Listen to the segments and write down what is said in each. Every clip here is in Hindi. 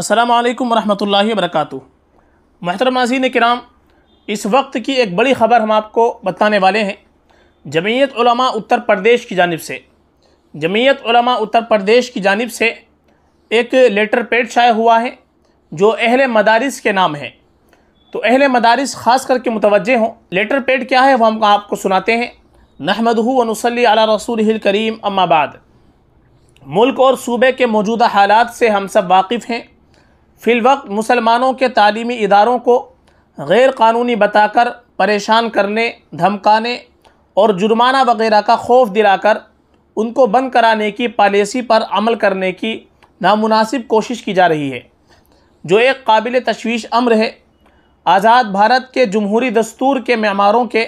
अस्सलाम वालेकुम रहमतुल्लाहि वरकatuह महतरम नाजीन कराम इस वक्त की एक बड़ी ख़बर हम आपको बताने वाले हैं जमीयत उलमा उत्तर प्रदेश की जानब से जमीयत उलमा उत्तर प्रदेश की जानब से एक लेटर पेड शाये हुआ है जो अहल मदारस के नाम है तो अहल मदारस ख़ास करके मुतवजह हों लेटर पेड क्या है वह हम आपको सुनाते हैं नहमद वनसली अला रसूल करीम अम्माबाद मुल्क और सूबे के मौजूदा हालात से हम सब वाकिफ़ हैं वक्त मुसलमानों के तालीमी इदारों को गैर कानूनी बताकर परेशान करने धमकाने और जुर्माना वगैरह का खौफ दिलाकर उनको बंद कराने की पॉलिसी पर अमल करने की नामुनासिब कोशिश की जा रही है जो एक काबिल तशवीश अम्र है आज़ाद भारत के जमहूरी दस्तूर के मैमारों के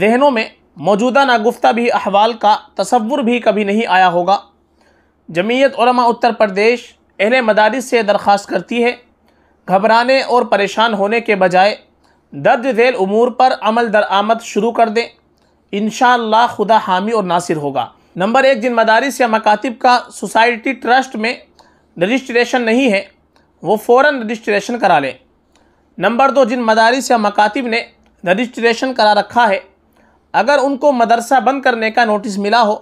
जहनों में मौजूदा नागुफ्ता भी अहवाल का तसवुर भी कभी नहीं आया होगा जमीयत उत्तर प्रदेश अहल मदारस से दरख्वास्त करती है घबराने और परेशान होने के बजाय दर्ज झेल अमूर पर अमल दरामद शुरू कर दें इन खुदा हामी और नासिर होगा नंबर एक जिन मदारस या मकातब का सोसाइटी ट्रस्ट में रजिस्ट्रेशन नहीं है वो फ़ौर रजिस्ट्रेशन करा लें नंबर दो जिन मदारस या मकातब ने रजिस्ट्रेशन करा रखा है अगर उनको मदरसा बंद करने का नोटिस मिला हो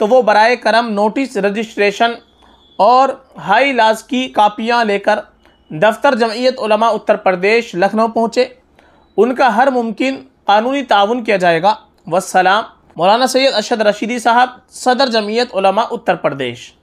तो वो बर करम नोटिस रजिस्ट्रेशन और हाई लाज की कापियाँ लेकर दफ्तर जमयत उलमा उत्तर प्रदेश लखनऊ पहुँचे उनका हर मुमकिन कानूनी ताउन किया जाएगा वसलाम मौलाना सैयद अरशद रशीदी साहब सदर जमयत उलमा उत्तर प्रदेश